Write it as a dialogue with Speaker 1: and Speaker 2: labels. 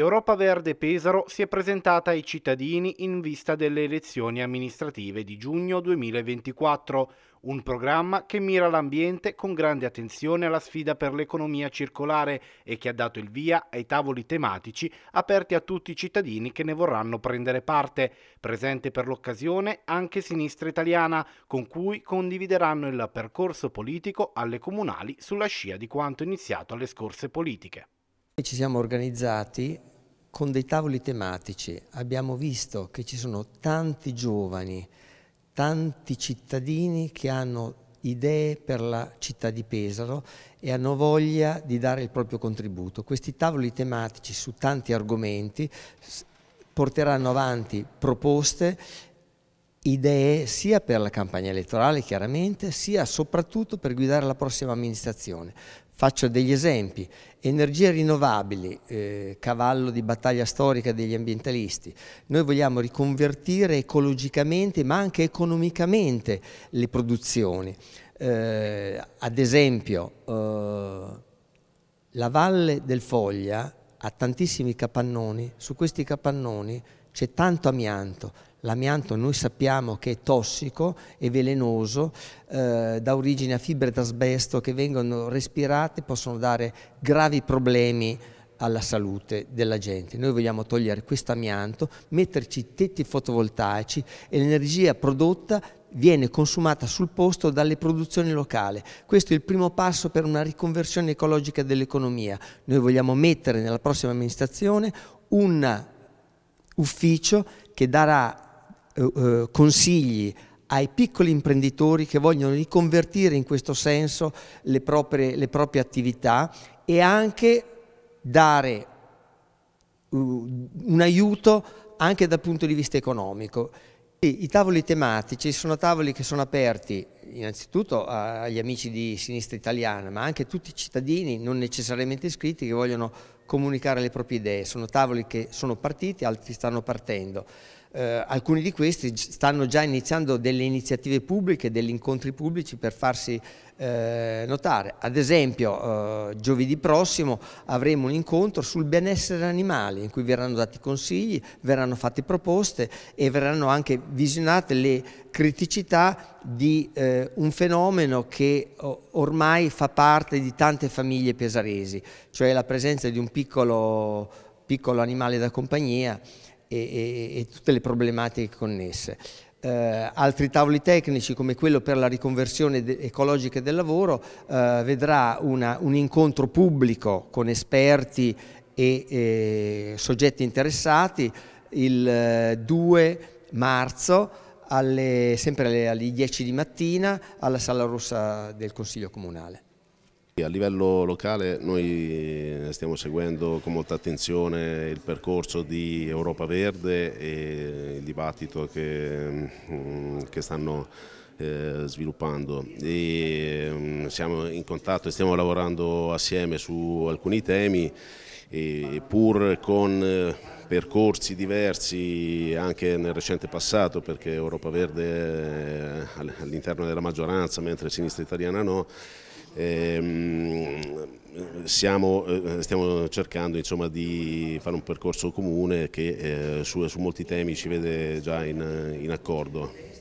Speaker 1: Europa Verde Pesaro si è presentata ai cittadini in vista delle elezioni amministrative di giugno 2024, un programma che mira l'ambiente con grande attenzione alla sfida per l'economia circolare e che ha dato il via ai tavoli tematici aperti a tutti i cittadini che ne vorranno prendere parte, presente per l'occasione anche Sinistra Italiana, con cui condivideranno il percorso politico alle comunali sulla scia di quanto iniziato alle scorse politiche.
Speaker 2: Ci siamo organizzati con dei tavoli tematici, abbiamo visto che ci sono tanti giovani, tanti cittadini che hanno idee per la città di Pesaro e hanno voglia di dare il proprio contributo. Questi tavoli tematici su tanti argomenti porteranno avanti proposte, idee sia per la campagna elettorale chiaramente, sia soprattutto per guidare la prossima amministrazione. Faccio degli esempi, energie rinnovabili, eh, cavallo di battaglia storica degli ambientalisti, noi vogliamo riconvertire ecologicamente ma anche economicamente le produzioni. Eh, ad esempio eh, la valle del Foglia ha tantissimi capannoni, su questi capannoni c'è tanto amianto, L'amianto noi sappiamo che è tossico e velenoso, eh, dà origine a fibre d'asbesto che vengono respirate, possono dare gravi problemi alla salute della gente. Noi vogliamo togliere questo amianto, metterci tetti fotovoltaici e l'energia prodotta viene consumata sul posto dalle produzioni locali. Questo è il primo passo per una riconversione ecologica dell'economia. Noi vogliamo mettere nella prossima amministrazione un ufficio che darà eh, eh, consigli ai piccoli imprenditori che vogliono riconvertire in questo senso le proprie, le proprie attività e anche dare uh, un aiuto anche dal punto di vista economico. I tavoli tematici sono tavoli che sono aperti innanzitutto agli amici di Sinistra Italiana, ma anche a tutti i cittadini non necessariamente iscritti che vogliono comunicare le proprie idee. Sono tavoli che sono partiti, altri stanno partendo. Eh, alcuni di questi stanno già iniziando delle iniziative pubbliche, degli incontri pubblici per farsi eh, notare. Ad esempio eh, giovedì prossimo avremo un incontro sul benessere animale in cui verranno dati consigli, verranno fatte proposte e verranno anche visionate le criticità di eh, eh, un fenomeno che ormai fa parte di tante famiglie pesaresi, cioè la presenza di un piccolo, piccolo animale da compagnia e, e, e, tutte le problematiche connesse. Eh, altri tavoli tecnici come quello per la riconversione de ecologica del lavoro eh, vedrà una, un incontro pubblico con esperti e, e eh, soggetti interessati il 2 eh, marzo alle, sempre alle, alle 10 di mattina alla Sala Rossa del Consiglio Comunale.
Speaker 3: A livello locale noi stiamo seguendo con molta attenzione il percorso di Europa Verde e il dibattito che, mm, che stanno eh, sviluppando e, mm, siamo in contatto e stiamo lavorando assieme su alcuni temi e, pur con eh, percorsi diversi anche nel recente passato perché Europa Verde eh, all'interno della maggioranza mentre Sinistra Italiana no. Ehm, siamo, eh, stiamo cercando insomma, di fare un percorso comune che eh, su, su molti temi ci vede già in, in accordo.